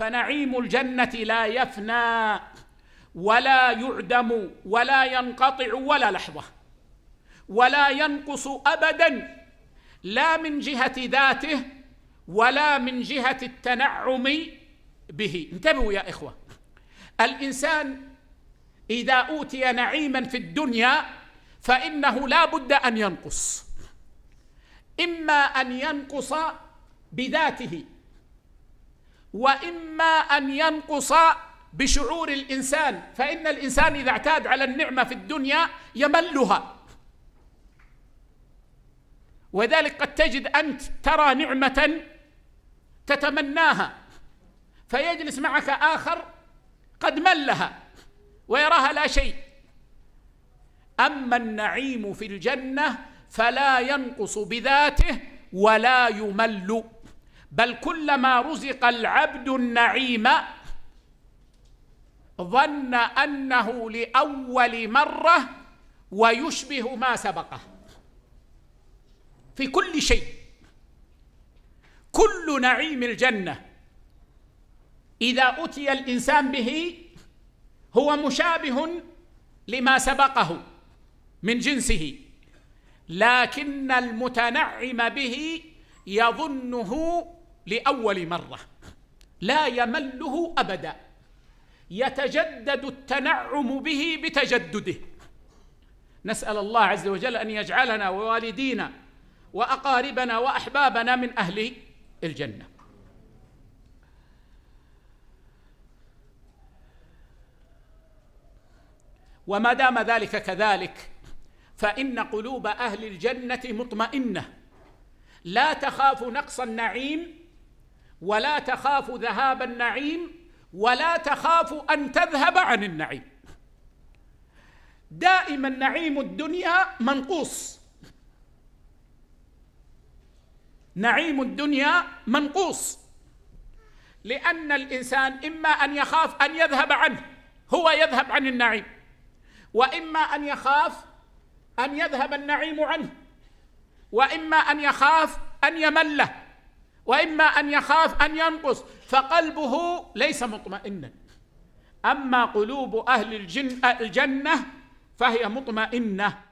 فنعيم الجنه لا يفنى ولا يعدم ولا ينقطع ولا لحظه ولا ينقص ابدا لا من جهه ذاته ولا من جهه التنعم به انتبهوا يا اخوه الانسان اذا اوتي نعيما في الدنيا فانه لا بد ان ينقص اما ان ينقص بذاته واما ان ينقص بشعور الانسان فان الانسان اذا اعتاد على النعمه في الدنيا يملها وذلك قد تجد انت ترى نعمه تتمناها فيجلس معك اخر قد ملها ويراها لا شيء اما النعيم في الجنه فلا ينقص بذاته ولا يمل بل كلما رزق العبد النعيم ظن أنه لأول مرة ويشبه ما سبقه في كل شيء كل نعيم الجنة إذا أتي الإنسان به هو مشابه لما سبقه من جنسه لكن المتنعم به يظنه لأول مرة لا يمله أبدا يتجدد التنعم به بتجدده نسأل الله عز وجل أن يجعلنا ووالدينا وأقاربنا وأحبابنا من أهل الجنة وما دام ذلك كذلك فإن قلوب أهل الجنة مطمئنة لا تخاف نقص النعيم ولا تخاف ذهاب النعيم ولا تخاف أن تذهب عن النعيم دائما نعيم الدنيا منقوص نعيم الدنيا منقوص لأن الإنسان إما أن يخاف أن يذهب عنه هو يذهب عن النعيم وإما أن يخاف أن يذهب النعيم عنه وإما أن يخاف أن يمله وإما أن يخاف أن ينقص فقلبه ليس مطمئنا أما قلوب أهل الجنة فهي مطمئنة